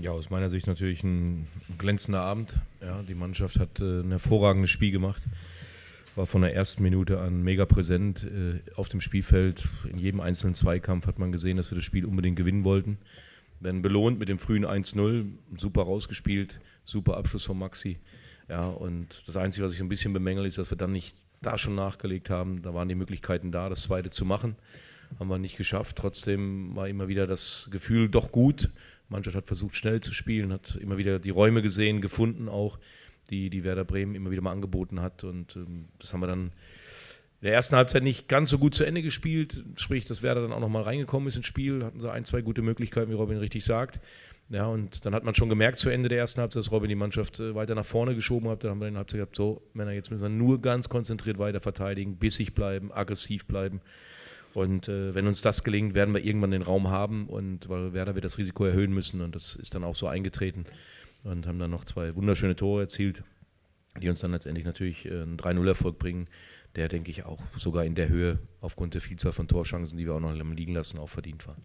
Ja, aus meiner Sicht natürlich ein glänzender Abend. Ja, die Mannschaft hat äh, ein hervorragendes Spiel gemacht. War von der ersten Minute an mega präsent äh, auf dem Spielfeld. In jedem einzelnen Zweikampf hat man gesehen, dass wir das Spiel unbedingt gewinnen wollten. Werden belohnt mit dem frühen 1-0. Super rausgespielt. Super Abschluss von Maxi. Ja, und das Einzige, was ich ein bisschen bemängel, ist, dass wir dann nicht da schon nachgelegt haben. Da waren die Möglichkeiten da, das zweite zu machen. Haben wir nicht geschafft. Trotzdem war immer wieder das Gefühl doch gut. Mannschaft hat versucht, schnell zu spielen, hat immer wieder die Räume gesehen, gefunden auch, die, die Werder Bremen immer wieder mal angeboten hat. Und ähm, das haben wir dann in der ersten Halbzeit nicht ganz so gut zu Ende gespielt, sprich, dass Werder dann auch nochmal reingekommen ist ins Spiel, hatten sie ein, zwei gute Möglichkeiten, wie Robin richtig sagt. Ja, und dann hat man schon gemerkt zu Ende der ersten Halbzeit, dass Robin die Mannschaft äh, weiter nach vorne geschoben hat. Dann haben wir in der Halbzeit gehabt, so Männer, jetzt müssen wir nur ganz konzentriert weiter verteidigen, bissig bleiben, aggressiv bleiben. Und äh, wenn uns das gelingt, werden wir irgendwann den Raum haben und weil Werder wird das Risiko erhöhen müssen und das ist dann auch so eingetreten und haben dann noch zwei wunderschöne Tore erzielt, die uns dann letztendlich natürlich äh, einen 3-0-Erfolg bringen, der denke ich auch sogar in der Höhe aufgrund der Vielzahl von Torschancen, die wir auch noch liegen lassen, auch verdient war.